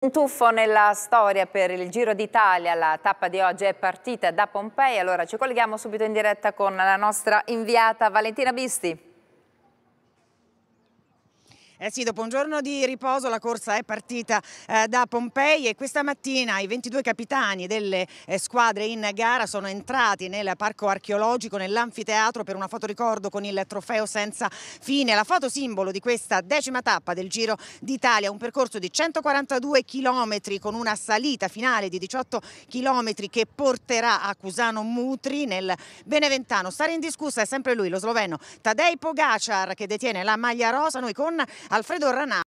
Un tuffo nella storia per il Giro d'Italia, la tappa di oggi è partita da Pompei, allora ci colleghiamo subito in diretta con la nostra inviata Valentina Bisti. Eh sì, dopo un giorno di riposo la corsa è partita eh, da Pompei e questa mattina i 22 capitani delle eh, squadre in gara sono entrati nel parco archeologico, nell'anfiteatro per una fotoricordo con il trofeo senza fine, la foto simbolo di questa decima tappa del Giro d'Italia, un percorso di 142 km con una salita finale di 18 km che porterà a Cusano Mutri nel Beneventano. Stare in discussa è sempre lui, lo sloveno Tadej Pogacar che detiene la maglia rosa, noi con Alfredo Ranà.